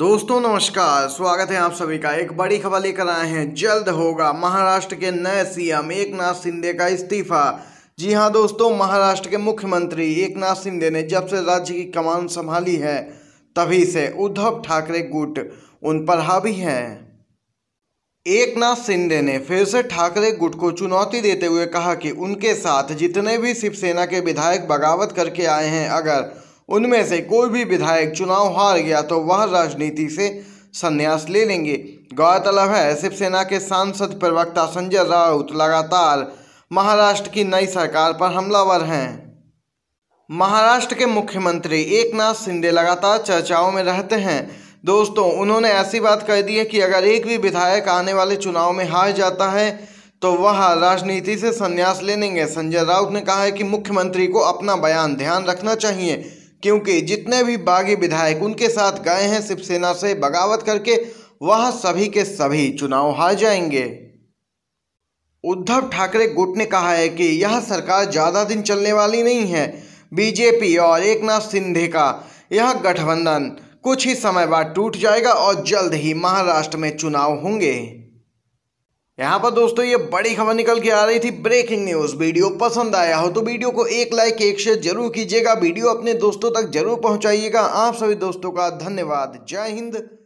दोस्तों नमस्कार स्वागत है आप सभी का एक बड़ी खबर लेकर आए हैं जल्द होगा महाराष्ट्र के नए सीएम एकनाथ शिंदे का इस्तीफा जी हां दोस्तों महाराष्ट्र के मुख्यमंत्री एकनाथ शिंदे ने जब से राज्य की कमान संभाली है तभी से उद्धव ठाकरे गुट उन पर हावी हैं एकनाथ शिंदे ने फिर से ठाकरे गुट को चुनौती देते हुए कहा कि उनके साथ जितने भी शिवसेना के विधायक बगावत करके आए हैं अगर उनमें से कोई भी विधायक चुनाव हार गया तो वह राजनीति से संन्यास ले लेंगे गौरतलब है शिवसेना के सांसद प्रवक्ता संजय राउत लगातार महाराष्ट्र की नई सरकार पर हमलावर हैं महाराष्ट्र के मुख्यमंत्री एकनाथ शिंदे लगातार चर्चाओं में रहते हैं दोस्तों उन्होंने ऐसी बात कह दी है कि अगर एक भी विधायक आने वाले चुनाव में हार जाता है तो वह राजनीति से संन्यास ले लेंगे संजय राउत ने कहा है कि मुख्यमंत्री को अपना बयान ध्यान रखना चाहिए क्योंकि जितने भी बागी विधायक उनके साथ गए हैं शिवसेना से बगावत करके वह सभी के सभी चुनाव हार जाएंगे उद्धव ठाकरे गुट ने कहा है कि यह सरकार ज़्यादा दिन चलने वाली नहीं है बीजेपी और एक नाथ सिंधे का यह गठबंधन कुछ ही समय बाद टूट जाएगा और जल्द ही महाराष्ट्र में चुनाव होंगे यहाँ पर दोस्तों ये बड़ी खबर निकल के आ रही थी ब्रेकिंग न्यूज वीडियो पसंद आया हो तो वीडियो को एक लाइक एक शेयर जरूर कीजिएगा वीडियो अपने दोस्तों तक जरूर पहुंचाइएगा आप सभी दोस्तों का धन्यवाद जय हिंद